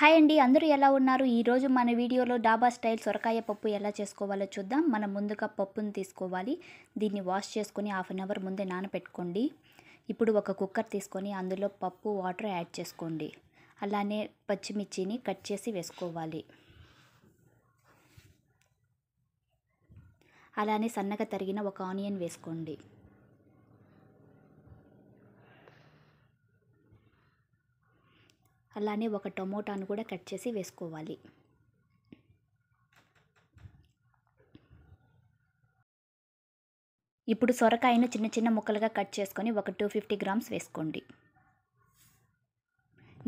hi అండి అందరూ ఎలా ఉన్నారు ఈరోజు మన వీడియోలో డాబా స్టైల్ సొరకాయ పప్పు ఎలా చేసుకోవాలో చూద్దాం మనం ముందుగా పప్పును తీసుకోవాలి దీన్ని వాష్ చేసుకొని హాఫ్ అన్ అవర్ ముందే నానపెట్టుకోండి ఇప్పుడు ఒక కుక్కర్ తీసుకొని అందులో పప్పు వాటర్ యాడ్ చేసుకోండి అలానే పచ్చిమిర్చిని కట్ చేసి వేసుకోవాలి అలానే సన్నగా తరిగిన ఒక ఆనియన్ వేసుకోండి అలానే ఒక టమోటాను కూడా కట్ చేసి వేసుకోవాలి ఇప్పుడు సొరకాయను చిన్న చిన్న ముక్కలుగా కట్ చేసుకొని ఒక టూ ఫిఫ్టీ గ్రామ్స్ వేసుకోండి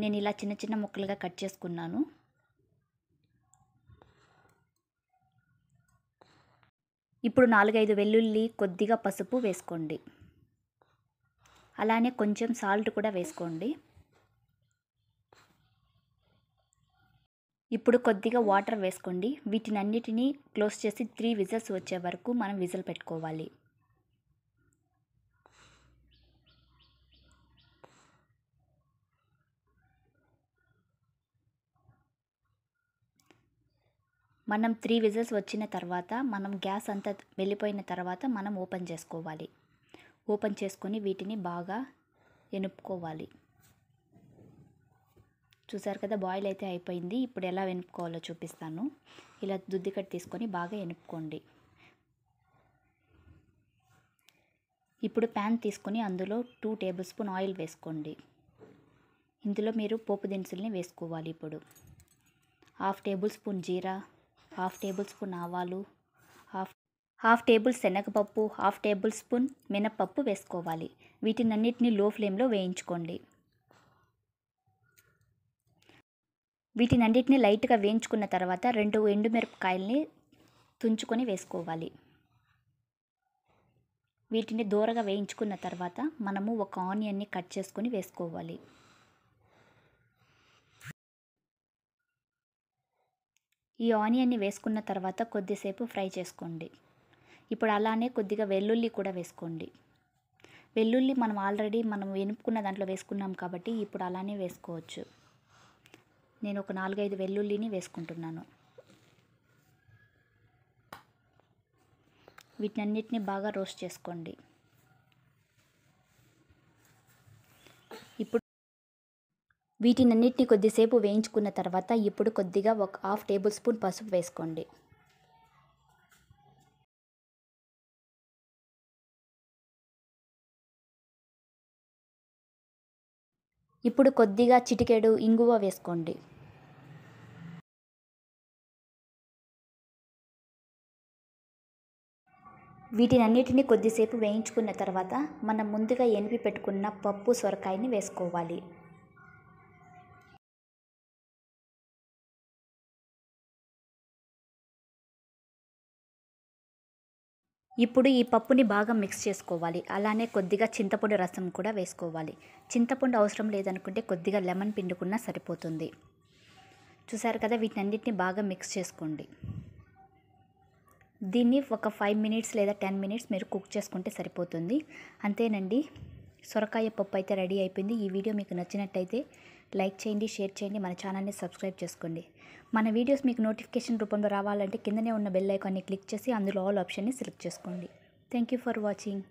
నేను ఇలా చిన్న చిన్న ముక్కలుగా కట్ చేసుకున్నాను ఇప్పుడు నాలుగైదు వెల్లుల్లి కొద్దిగా పసుపు వేసుకోండి అలానే కొంచెం సాల్ట్ కూడా వేసుకోండి ఇప్పుడు కొద్దిగా వాటర్ వేసుకోండి వీటిని అన్నిటినీ క్లోజ్ చేసి త్రీ విజిల్స్ వచ్చే వరకు మనం విజిల్ పెట్టుకోవాలి మనం త్రీ విజిల్స్ వచ్చిన తర్వాత మనం గ్యాస్ అంతా వెళ్ళిపోయిన తర్వాత మనం ఓపెన్ చేసుకోవాలి ఓపెన్ చేసుకొని వీటిని బాగా ఎనుపుకోవాలి చూసారు కదా బాయిల్ అయితే అయిపోయింది ఇప్పుడు ఎలా వెనుక్కోవాలో చూపిస్తాను ఇలా దుద్ది కట్టి తీసుకొని బాగా వెనుక్కోండి ఇప్పుడు ప్యాన్ తీసుకొని అందులో టూ టేబుల్ స్పూన్ ఆయిల్ వేసుకోండి ఇందులో మీరు పోపు దినుసుల్ని వేసుకోవాలి ఇప్పుడు హాఫ్ టేబుల్ స్పూన్ జీరా హాఫ్ టేబుల్ స్పూన్ ఆవాలు హాఫ్ హాఫ్ టేబుల్ శనగపప్పు హాఫ్ టేబుల్ స్పూన్ మినప్పప్పు వేసుకోవాలి వీటినన్నిటిని లో ఫ్లేమ్లో వేయించుకోండి వీటినన్నిటిని లైట్గా వేయించుకున్న తర్వాత రెండు ఎండుమిరపకాయల్ని తుంచుకొని వేసుకోవాలి వీటిని దూరగా వేయించుకున్న తర్వాత మనము ఒక ఆనియన్ని కట్ చేసుకొని వేసుకోవాలి ఈ ఆనియన్ని వేసుకున్న తర్వాత కొద్దిసేపు ఫ్రై చేసుకోండి ఇప్పుడు అలానే కొద్దిగా వెల్లుల్లి కూడా వేసుకోండి వెల్లుల్లి మనం ఆల్రెడీ మనం వెనుపుకున్న దాంట్లో వేసుకున్నాం కాబట్టి ఇప్పుడు అలానే వేసుకోవచ్చు నేను ఒక నాలుగైదు వెల్లుల్లిని వేసుకుంటున్నాను వీటినన్నిటినీ బాగా రోస్ట్ చేసుకోండి ఇప్పుడు వీటినన్నిటిని కొద్దిసేపు వేయించుకున్న తర్వాత ఇప్పుడు కొద్దిగా ఒక హాఫ్ టేబుల్ స్పూన్ పసుపు వేసుకోండి ఇప్పుడు కొద్దిగా చిటికెడు ఇంగువ వేసుకోండి వీటినన్నిటిని కొద్దిసేపు వేయించుకున్న తర్వాత మనం ముందుగా ఎనిపి పెట్టుకున్న పప్పు సొరకాయని వేసుకోవాలి ఇప్పుడు ఈ పప్పుని బాగా మిక్స్ చేసుకోవాలి అలానే కొద్దిగా చింతపండు రసం కూడా వేసుకోవాలి చింతపండు అవసరం లేదనుకుంటే కొద్దిగా లెమన్ పిండుకున్నా సరిపోతుంది చూసారు కదా వీటన్నిటిని బాగా మిక్స్ చేసుకోండి దీన్ని ఒక ఫైవ్ మినిట్స్ లేదా టెన్ మినిట్స్ మీరు కుక్ చేసుకుంటే సరిపోతుంది అంతేనండి సొరకాయ పప్పు అయితే రెడీ అయిపోయింది ఈ వీడియో మీకు నచ్చినట్టయితే లైక్ చేయండి షేర్ చేయండి మన ఛానల్ని సబ్స్క్రైబ్ చేసుకోండి మన వీడియోస్ మీకు నోటిఫికేషన్ రూపంలో రావాలంటే కిందనే ఉన్న బెల్ ఐకాన్ని క్లిక్ చేసి అందులో ఆల్ ఆప్షన్ని సెలెక్ట్ చేసుకోండి థ్యాంక్ యూ ఫర్ వాచింగ్